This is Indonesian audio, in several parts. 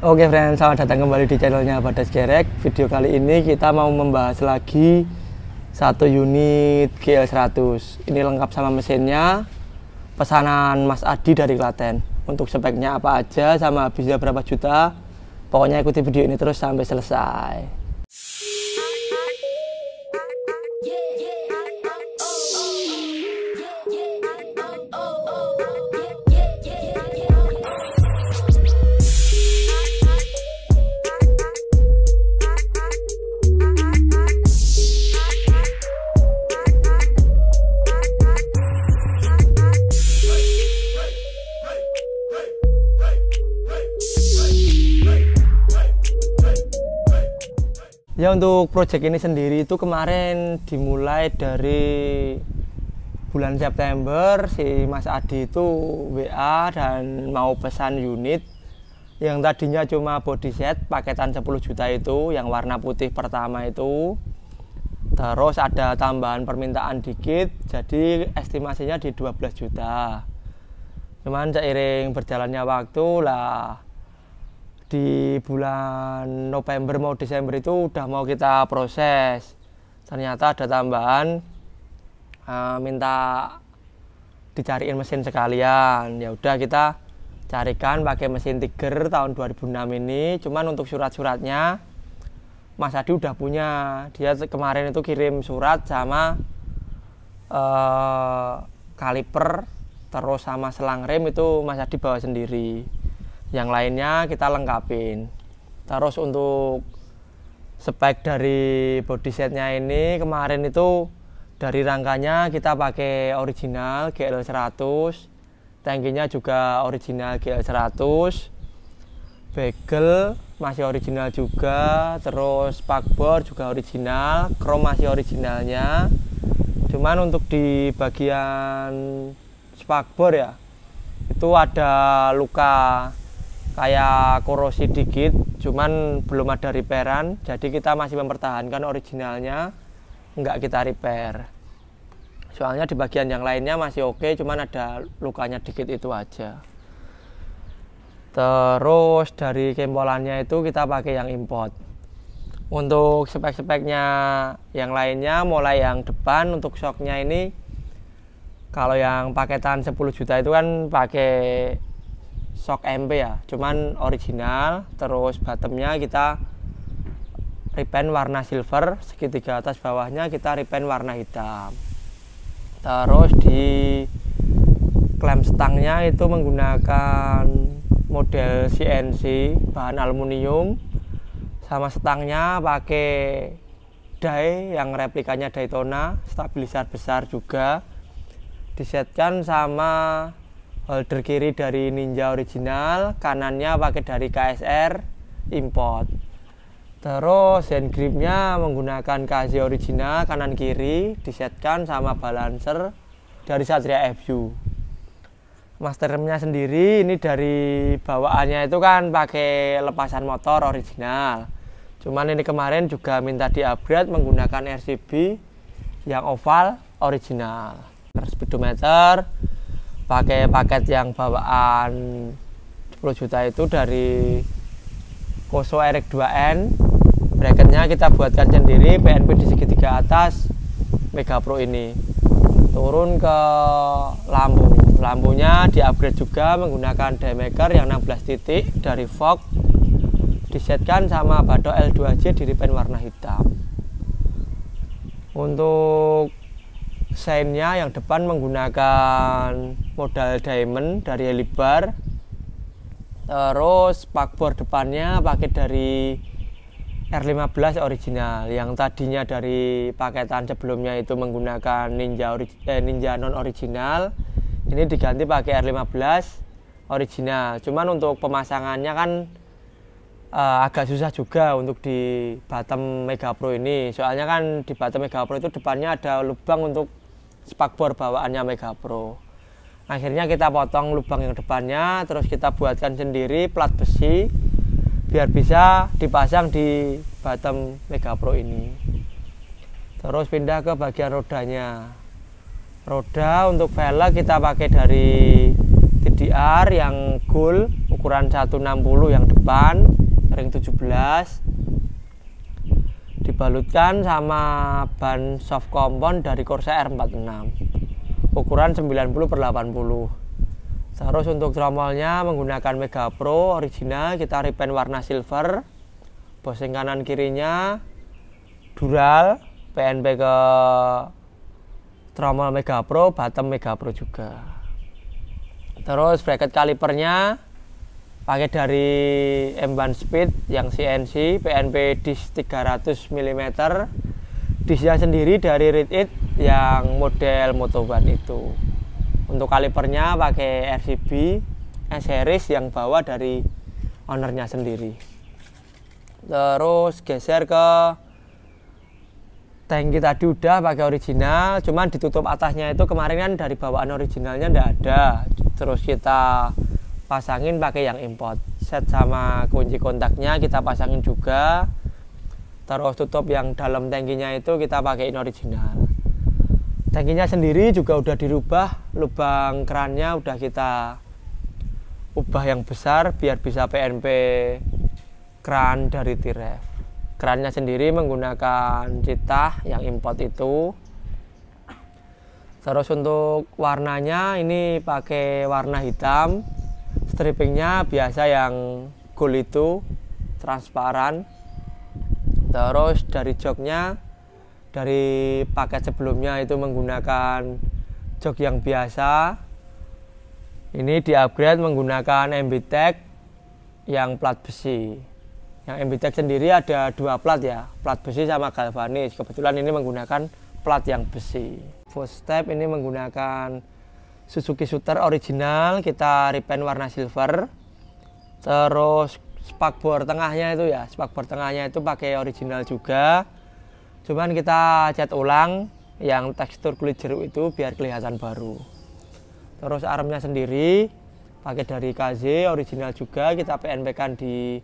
Oke friends, selamat datang kembali di channelnya Badas Gerek Video kali ini kita mau membahas lagi satu unit GL100 Ini lengkap sama mesinnya Pesanan Mas Adi dari Klaten Untuk speknya apa aja sama habisnya berapa juta Pokoknya ikuti video ini terus sampai selesai Ya untuk proyek ini sendiri itu kemarin dimulai dari bulan September si Mas Adi itu WA dan mau pesan unit yang tadinya cuma body set paketan 10 juta itu yang warna putih pertama itu terus ada tambahan permintaan dikit jadi estimasinya di 12 juta cuman seiring berjalannya waktu lah di bulan November mau Desember itu udah mau kita proses ternyata ada tambahan uh, minta dicariin mesin sekalian ya udah kita carikan pakai mesin Tiger tahun 2006 ini cuman untuk surat-suratnya Mas Adi udah punya dia kemarin itu kirim surat sama uh, kaliper terus sama selang rem itu Mas Adi bawa sendiri yang lainnya kita lengkapin terus untuk spek dari body setnya ini kemarin itu dari rangkanya kita pakai original GL100 tangkinya juga original GL100 bagel masih original juga terus spakbor juga original chrome masih originalnya cuman untuk di bagian spakbor ya itu ada luka kayak korosi dikit cuman belum ada repairan jadi kita masih mempertahankan originalnya nggak kita repair soalnya di bagian yang lainnya masih oke okay, cuman ada lukanya dikit itu aja terus dari kempolannya itu kita pakai yang import untuk spek-speknya yang lainnya mulai yang depan untuk shocknya ini kalau yang paketan 10 juta itu kan pakai sok MP ya cuman original terus bottomnya kita repaint warna silver segitiga atas bawahnya kita repaint warna hitam terus di klem stangnya itu menggunakan model CNC bahan aluminium sama stangnya pakai die yang replikanya Daytona stabilizer besar juga disetkan sama holder kiri dari Ninja original kanannya pakai dari KSR import terus hand gripnya menggunakan KZ original kanan kiri disetkan sama balancer dari Satria FU master remnya sendiri ini dari bawaannya itu kan pakai lepasan motor original cuman ini kemarin juga minta di upgrade menggunakan RCB yang oval original speedometer pakai paket yang bawaan 10 juta itu dari Koso Erik 2N bracketnya kita buatkan sendiri PNP di segitiga atas Mega Pro ini turun ke lampu lampunya di upgrade juga menggunakan daymaker yang 16 titik dari Fox disetkan sama bado L2J di repaint warna hitam untuk Sainnya yang depan menggunakan modal diamond dari Helibar. Terus spakbor depannya pakai dari R15 original yang tadinya dari paketan sebelumnya itu menggunakan Ninja ori, eh, Ninja non original ini diganti pakai R15 original cuman untuk pemasangannya kan uh, agak susah juga untuk di Batam Mega Pro ini soalnya kan di Batam Mega Pro itu depannya ada lubang untuk spakbor bawaannya Mega Pro akhirnya kita potong lubang yang depannya terus kita buatkan sendiri plat besi biar bisa dipasang di bottom Mega Pro ini terus pindah ke bagian rodanya roda untuk velg kita pakai dari TDR yang gold ukuran 160 yang depan ring 17 dibalutkan sama ban soft compound dari Corsair 46 ukuran 90 per 80 terus untuk tromolnya menggunakan Mega Pro original kita repaint warna silver bosing kanan kirinya dural PNP ke tromol Mega Pro bottom Mega Pro juga terus bracket kalipernya pakai dari M Emban Speed yang CNC PNP disc 300 mm disnya sendiri dari Read It yang model Motoban itu untuk kalipernya pakai RCB S series yang bawa dari ownernya sendiri terus geser ke tangki tadi udah pakai original cuman ditutup atasnya itu kemarin kan dari bawaan originalnya ndak ada terus kita pasangin pakai yang import set sama kunci kontaknya kita pasangin juga terus tutup yang dalam tangkinya itu kita pakaiin original tangkinya sendiri juga udah dirubah lubang kerannya udah kita ubah yang besar biar bisa PNP keran dari Tiref kerannya sendiri menggunakan cita yang import itu terus untuk warnanya ini pakai warna hitam strippingnya biasa yang gold itu transparan terus dari joknya dari paket sebelumnya itu menggunakan jok yang biasa ini di upgrade menggunakan Tech yang plat besi yang MB Tech sendiri ada dua plat ya plat besi sama galvanis kebetulan ini menggunakan plat yang besi step ini menggunakan Suzuki Shooter original kita repaint warna silver terus spakbor tengahnya itu ya spakbor tengahnya itu pakai original juga cuman kita cat ulang yang tekstur kulit jeruk itu biar kelihatan baru terus armnya sendiri pakai dari KZ original juga kita PNP kan di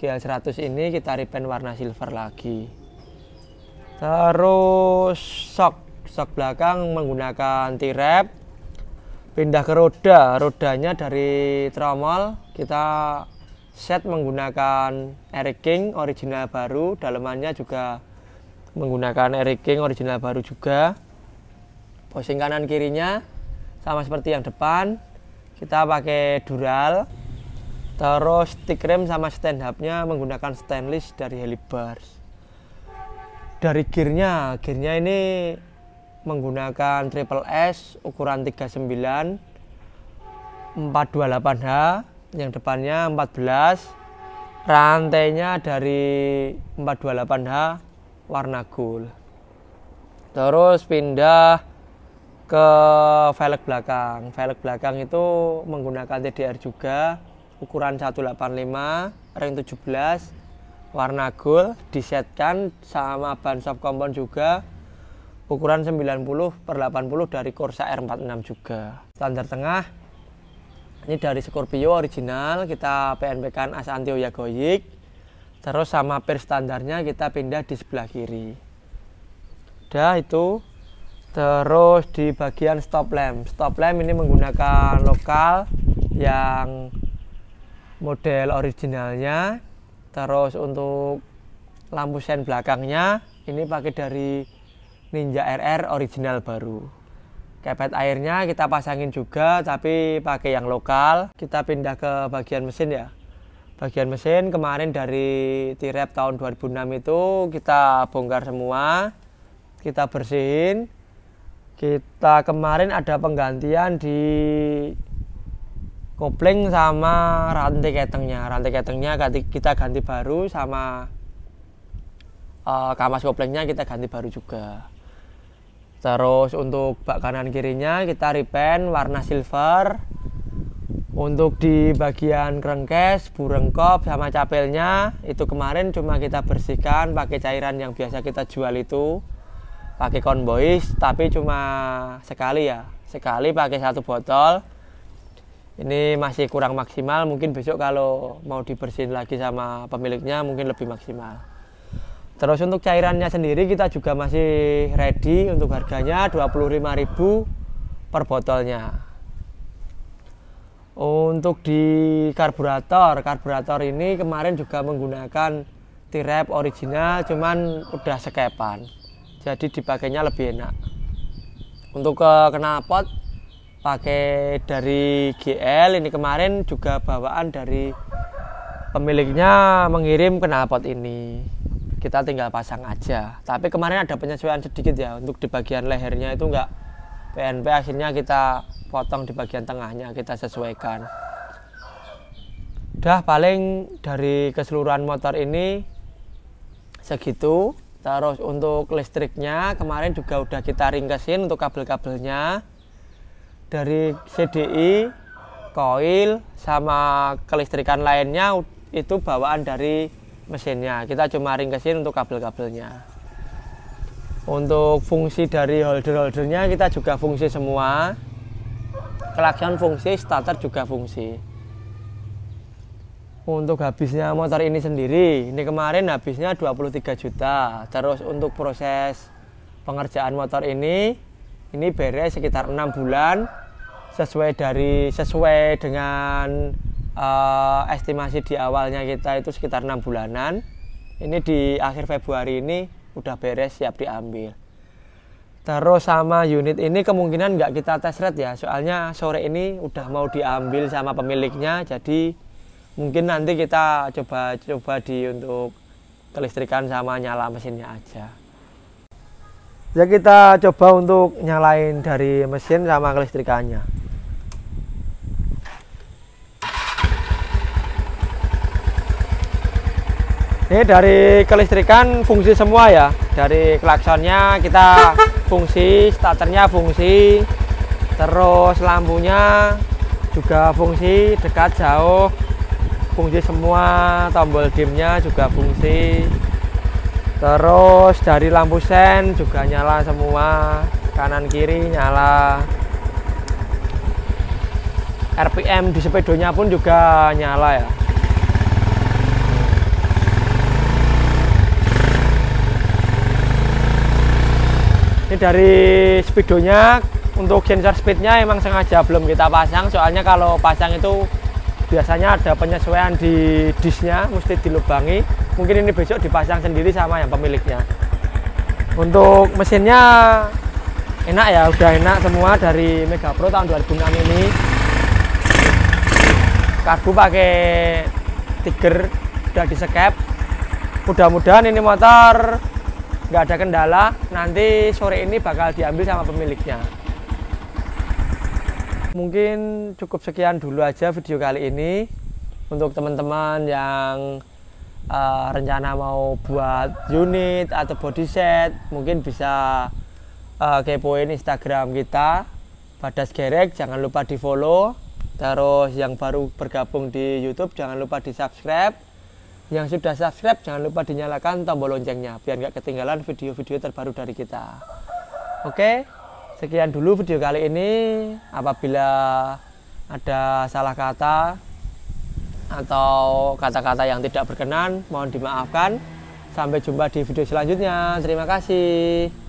GL100 ini kita repaint warna silver lagi terus shock shock belakang menggunakan T-Rap pindah ke roda rodanya dari tromol kita set menggunakan Eric King original baru dalemannya juga menggunakan Eric King original baru juga posing kanan kirinya sama seperti yang depan kita pakai dural terus stick rem sama stand hubnya menggunakan stainless dari Helibars dari gearnya gearnya ini menggunakan triple S ukuran 39 428H yang depannya 14 rantainya dari 428H warna gold terus pindah ke velg belakang velg belakang itu menggunakan TDR juga ukuran 185 ring 17 warna gold disetkan sama ban soft compound juga ukuran 90 per 80 dari Corsa R46 juga standar tengah ini dari Scorpio original kita PNP kan as anti goyik terus sama per standarnya kita pindah di sebelah kiri udah itu terus di bagian stop lamp stop lamp ini menggunakan lokal yang model originalnya terus untuk lampu sen belakangnya ini pakai dari Ninja RR original baru. Kepet airnya kita pasangin juga tapi pakai yang lokal. Kita pindah ke bagian mesin ya. Bagian mesin kemarin dari T-Rap tahun 2006 itu kita bongkar semua. Kita bersihin. Kita kemarin ada penggantian di kopling sama rantai ketengnya. Rantai ketengnya kita ganti baru sama uh, kamas koplingnya kita ganti baru juga terus untuk bak kanan kirinya kita repaint warna silver untuk di bagian kerengkes burengkop sama capelnya itu kemarin cuma kita bersihkan pakai cairan yang biasa kita jual itu pakai konbois tapi cuma sekali ya sekali pakai satu botol ini masih kurang maksimal mungkin besok kalau mau dibersihin lagi sama pemiliknya mungkin lebih maksimal Terus untuk cairannya sendiri kita juga masih ready untuk harganya 25.000 per botolnya. Untuk di karburator, karburator ini kemarin juga menggunakan T-Rap original cuman udah sekepan. Jadi dipakainya lebih enak. Untuk eh, ke knalpot pakai dari GL ini kemarin juga bawaan dari pemiliknya mengirim knalpot ini kita tinggal pasang aja tapi kemarin ada penyesuaian sedikit ya untuk di bagian lehernya itu enggak PNP akhirnya kita potong di bagian tengahnya kita sesuaikan udah paling dari keseluruhan motor ini segitu terus untuk listriknya kemarin juga udah kita ringkesin untuk kabel-kabelnya dari CDI koil sama kelistrikan lainnya itu bawaan dari mesinnya kita cuma ringkesin untuk kabel-kabelnya untuk fungsi dari holder-holdernya kita juga fungsi semua klakson fungsi starter juga fungsi untuk habisnya motor ini sendiri ini kemarin habisnya 23 juta terus untuk proses pengerjaan motor ini ini beres sekitar enam bulan sesuai dari sesuai dengan uh, estimasi di awalnya kita itu sekitar enam bulanan ini di akhir Februari ini udah beres siap diambil terus sama unit ini kemungkinan nggak kita tes red ya soalnya sore ini udah mau diambil sama pemiliknya jadi mungkin nanti kita coba coba di untuk kelistrikan sama nyala mesinnya aja ya kita coba untuk nyalain dari mesin sama kelistrikannya ini dari kelistrikan fungsi semua ya dari klaksonnya kita fungsi starternya fungsi terus lampunya juga fungsi dekat jauh fungsi semua tombol dimnya juga fungsi terus dari lampu sen juga nyala semua kanan kiri nyala RPM di sepedonya pun juga nyala ya ini dari speedonya untuk sensor speednya emang sengaja belum kita pasang soalnya kalau pasang itu biasanya ada penyesuaian di disknya mesti dilubangi mungkin ini besok dipasang sendiri sama yang pemiliknya untuk mesinnya enak ya udah enak semua dari Mega Pro tahun 2006 ini karbu pakai tiger udah disekep mudah-mudahan ini motor nggak ada kendala nanti sore ini bakal diambil sama pemiliknya mungkin cukup sekian dulu aja video kali ini untuk teman-teman yang uh, rencana mau buat unit atau body set mungkin bisa uh, kepoin Instagram kita Badas Gerek jangan lupa di follow terus yang baru bergabung di YouTube jangan lupa di subscribe yang sudah subscribe jangan lupa dinyalakan tombol loncengnya biar nggak ketinggalan video-video terbaru dari kita. Oke, sekian dulu video kali ini. Apabila ada salah kata atau kata-kata yang tidak berkenan, mohon dimaafkan. Sampai jumpa di video selanjutnya. Terima kasih.